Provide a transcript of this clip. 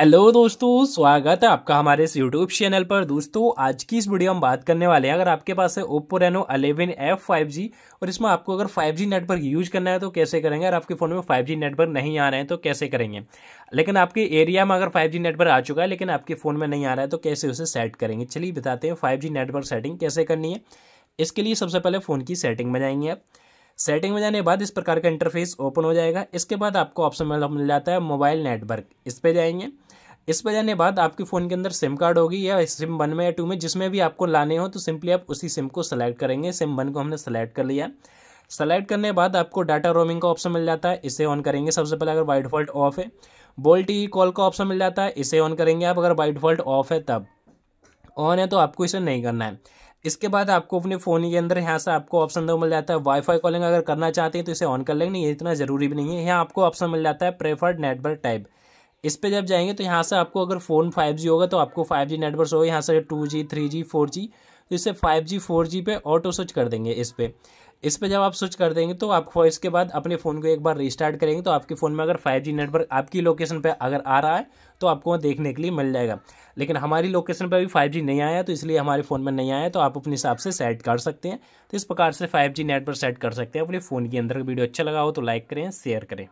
hello दोस्तों स्वागत है आपका हमारे इस यूट्यूब चैनल पर दोस्तों आज की इस वीडियो हम बात करने वाले हैं अगर आपके पास है Oppo Reno eleven F 5G और इसमें आपको अगर 5G नेटवर्क यूज करना है तो कैसे करेंगे अगर आपके फ़ोन में 5G नेटवर्क नहीं आ रहे हैं तो कैसे करेंगे लेकिन आपके एरिया में अगर फाइव नेटवर्क आ चुका है लेकिन आपके फ़ोन में नहीं आ रहा है तो कैसे उसे सेट करेंगे चलिए बताते हैं फाइव नेटवर्क सेटिंग कैसे करनी है इसके लिए सबसे पहले फ़ोन की सेटिंग में जाएंगे आप सेटिंग में जाने के बाद इस प्रकार का इंटरफेस ओपन हो जाएगा इसके बाद आपको ऑप्शन मिल जाता है मोबाइल नेटवर्क इस पर जाएंगे इस पर जाने के बाद आपके फ़ोन के अंदर सिम कार्ड होगी या सिम वन में या टू में जिसमें भी आपको लाने हो तो सिंपली आप उसी सिम को सेलेक्ट करेंगे सिम वन को हमने सेलेक्ट कर लिया सेलेक्ट करने के बाद आपको डाटा रोमिंग का ऑप्शन मिल जाता है इसे ऑन करेंगे सबसे पहले अगर बाई डिफ़ॉल्ट ऑफ है बोल्ट ई कॉल का ऑप्शन मिल जाता है इसे ऑन करेंगे आप अगर बाई डिफ़ॉल्ट ऑफ है तब ऑन है तो आपको इसे नहीं करना है इसके बाद आपको अपने फ़ोन के अंदर यहाँ से आपको ऑप्शन दो मिल जाता है वाईफाई कॉलिंग अगर करना चाहते हैं तो इसे ऑन कर लेंगे ये इतना ज़रूरी भी नहीं है यहाँ आपको ऑप्शन मिल जाता है प्रेफर्ड नेटवर्क टाइप इस पर जब जाएंगे तो यहाँ से आपको अगर फ़ोन फाइव होगा तो आपको जी नेटवर्क होगा यहाँ से जी फोर जी तो इसे फाइव जी फोर जी पे ऑटो स्विच कर देंगे इस पर इस पर जब आप स्विच कर देंगे तो आपको इसके बाद अपने फ़ोन को एक बार रिस्टार्ट करेंगे तो आपके फ़ोन में अगर 5G नेटवर्क आपकी लोकेशन पर अगर आ रहा है तो आपको वहाँ देखने के लिए मिल जाएगा लेकिन हमारी लोकेशन पर अभी 5G नहीं आया तो इसलिए हमारे फ़ोन में नहीं आया तो आप अपने हिसाब से सेट कर सकते हैं तो इस प्रकार से फाइव नेटवर्क सेट कर सकते हैं अपने फ़ोन के अंदर वीडियो अच्छा लगा हो तो लाइक करें शेयर करें